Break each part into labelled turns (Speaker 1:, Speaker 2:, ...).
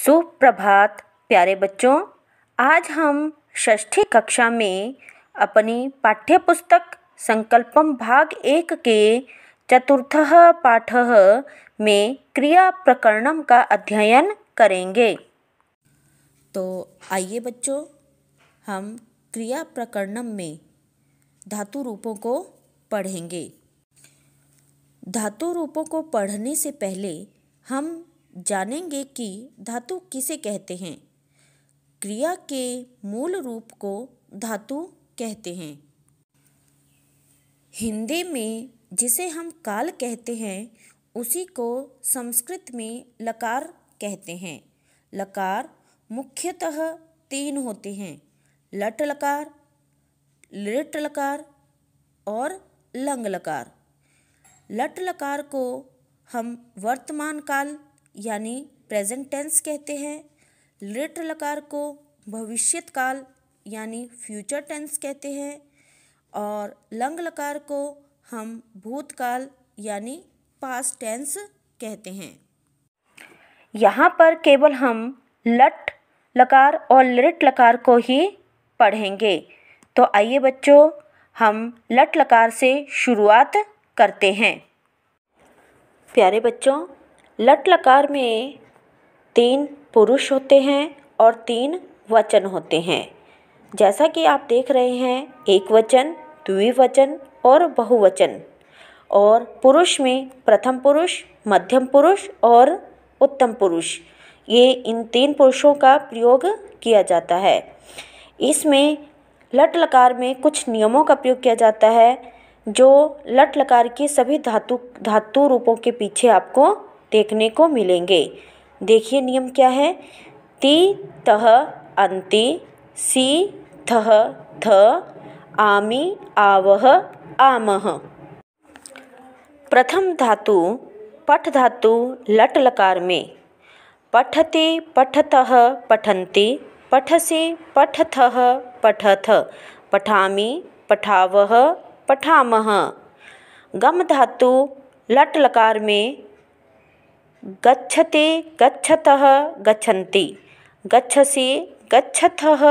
Speaker 1: सुप्रभात प्यारे बच्चों आज हम षष्ठी कक्षा में अपनी पाठ्यपुस्तक संकल्पम भाग एक के चतुर्थ पाठ में क्रिया प्रकरणम का अध्ययन करेंगे तो आइए बच्चों हम क्रिया प्रकरणम में धातु रूपों को पढ़ेंगे धातु रूपों को पढ़ने से पहले हम जानेंगे कि धातु किसे कहते हैं क्रिया के मूल रूप को धातु कहते हैं हिंदी में जिसे हम काल कहते हैं उसी को संस्कृत में लकार कहते हैं लकार मुख्यतः तीन होते हैं लट लकार लिट लकार और लंग लकार लट लकार को हम वर्तमान काल यानी प्रेजेंट टेंस कहते हैं लिट लकार को भविष्यत काल यानी फ्यूचर टेंस कहते हैं और लंग लकार को हम भूतकाल यानी पास्ट टेंस कहते हैं यहाँ पर केवल हम लट लकार और लिट लकार को ही पढ़ेंगे तो आइए बच्चों हम लट लकार से शुरुआत करते हैं प्यारे बच्चों लकार में तीन पुरुष होते हैं और तीन वचन होते हैं जैसा कि आप देख रहे हैं एक वचन द्विवचन और बहुवचन और पुरुष में प्रथम पुरुष मध्यम पुरुष और उत्तम पुरुष ये इन तीन पुरुषों का प्रयोग किया जाता है इसमें लट लकार में कुछ नियमों का प्रयोग किया जाता है जो लट लकार के सभी धातु धातु रूपों के पीछे आपको देखने को मिलेंगे देखिए नियम क्या है ति तह अंति सी थह थ आमी आवह आमह प्रथम धातु पठ धातु लट लकार में पठते पठत पठंती पठसे पठथः पठथ पठा पठावह पठामह गम धातु लट लकार में गच्छते गच्छतः गच्छन्ति गच्छसि गच्छथः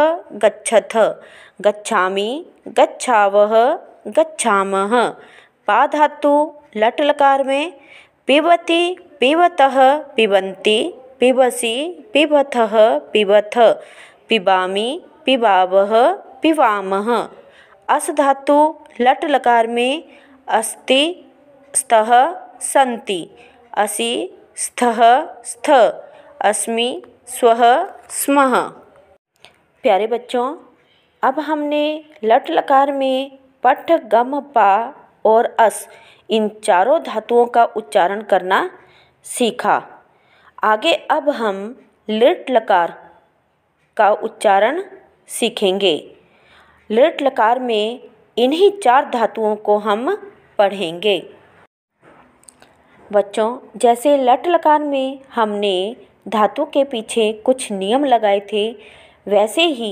Speaker 1: गच्छथ गच्छामि गच्छावः गच्छामः पाधातु धातु लट् लकार में पिबति पिबतः पिबन्ति पिबसि पिबतः पिबथ पिबामि पिबावः पिबामः अस धातु लट् लकार में अस्ति स्तः सन्ति असि स्थ स्थ अस्मि स्व स्म प्यारे बच्चों अब हमने लट लकार में पठ गम पा और अस इन चारों धातुओं का उच्चारण करना सीखा आगे अब हम लिट लकार का उच्चारण सीखेंगे लिट लकार में इन्हीं चार धातुओं को हम पढ़ेंगे बच्चों जैसे लट लकार में हमने धातु के पीछे कुछ नियम लगाए थे वैसे ही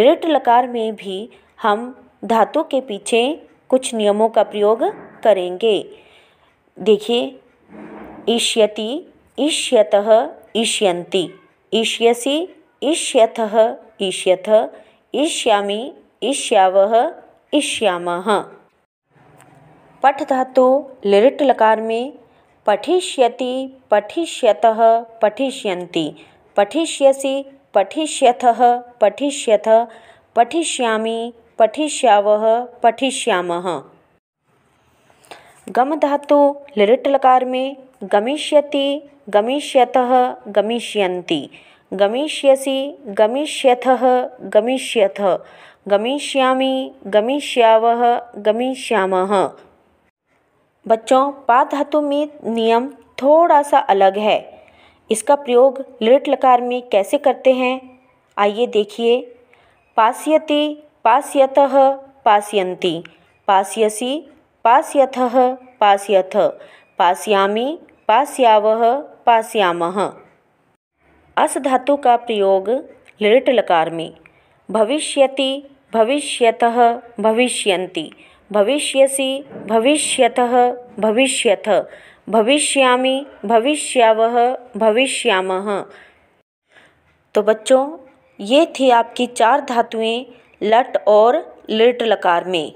Speaker 1: लिट लकार में भी हम धातु के पीछे कुछ नियमों का प्रयोग करेंगे देखिए ईष्यति ईष्यत इष्यन्ति ईष्यसी ईष्यत ईष्यत ईष्यामी ईष्याव ईष्याम पठ धातु लिरिट लकार में पठिष्यति पठिष्यतः पठिष्यन्ति पठिष्यसि पठिष्यथः पठिष्यथ पठिष्यामि पठिष्यावः पठिष्यामः गम धातु लिरिट लकार में गमिष्यति गमिष्यतः गमिष्यन्ति गमिष्यसि गमिष्यथः गमिष्यथ गमिष्यामि गमिष्यावः गमिष्यामः बच्चों पाद धातु में नियम थोड़ा सा अलग है इसका प्रयोग लिट लकार में कैसे करते हैं आइए देखिए पास्यति पास्यत पास्यंती पास्यसी पास्यथः पास्यथ पास्यामी पास्याव पास्याम अस धातु का प्रयोग लिट लकार में भविष्यति भविष्यत भविष्यंती भविष्यसि भविष्यतः भविष्यथ भविष्यामि भविष्यावह भविष्यामः तो बच्चों ये थी आपकी चार धातुएं लट और लिट लकार में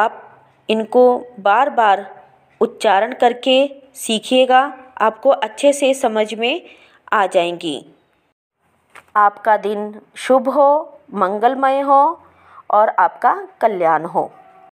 Speaker 1: आप इनको बार बार उच्चारण करके सीखिएगा आपको अच्छे से समझ में आ जाएंगी आपका दिन शुभ हो मंगलमय हो और आपका कल्याण हो